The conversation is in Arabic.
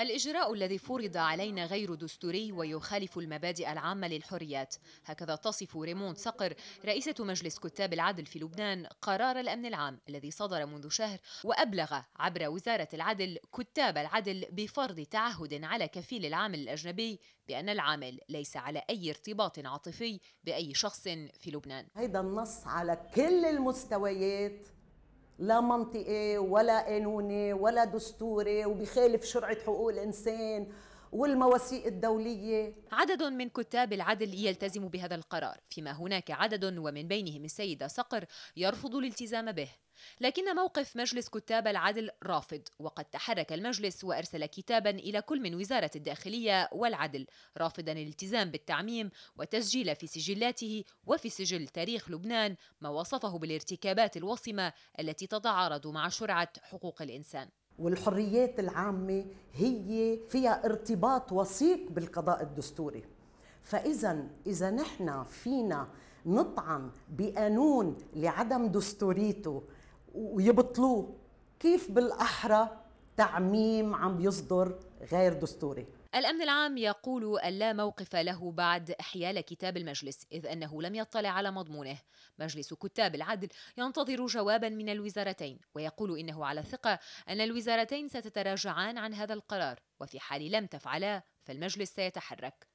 الإجراء الذي فرض علينا غير دستوري ويخالف المبادئ العامة للحريات هكذا تصف ريموند صقر رئيسة مجلس كتاب العدل في لبنان قرار الأمن العام الذي صدر منذ شهر وأبلغ عبر وزارة العدل كتاب العدل بفرض تعهد على كفيل العامل الأجنبي بأن العامل ليس على أي ارتباط عاطفي بأي شخص في لبنان هذا النص على كل المستويات لا منطقي ولا قانوني ولا دستوري وبيخالف شرعة حقوق الإنسان والمواثيق الدولية عدد من كتاب العدل يلتزم بهذا القرار فيما هناك عدد ومن بينهم السيدة صقر يرفض الالتزام به لكن موقف مجلس كتاب العدل رافض وقد تحرك المجلس وارسل كتابا الى كل من وزاره الداخليه والعدل رافضا الالتزام بالتعميم وتسجيل في سجلاته وفي سجل تاريخ لبنان ما وصفه بالارتكابات الوصمه التي تتعارض مع شرعه حقوق الانسان والحريات العامة هي فيها ارتباط وثيق بالقضاء الدستوري فإذا إذا نحن فينا نطعن بقانون لعدم دستوريته ويبطلوه كيف بالأحرى تعميم عم يصدر غير دستوري الأمن العام يقول أن لا موقف له بعد حيال كتاب المجلس إذ أنه لم يطلع على مضمونه مجلس كتاب العدل ينتظر جوابا من الوزارتين ويقول إنه على ثقة أن الوزارتين ستتراجعان عن هذا القرار وفي حال لم تفعلا فالمجلس سيتحرك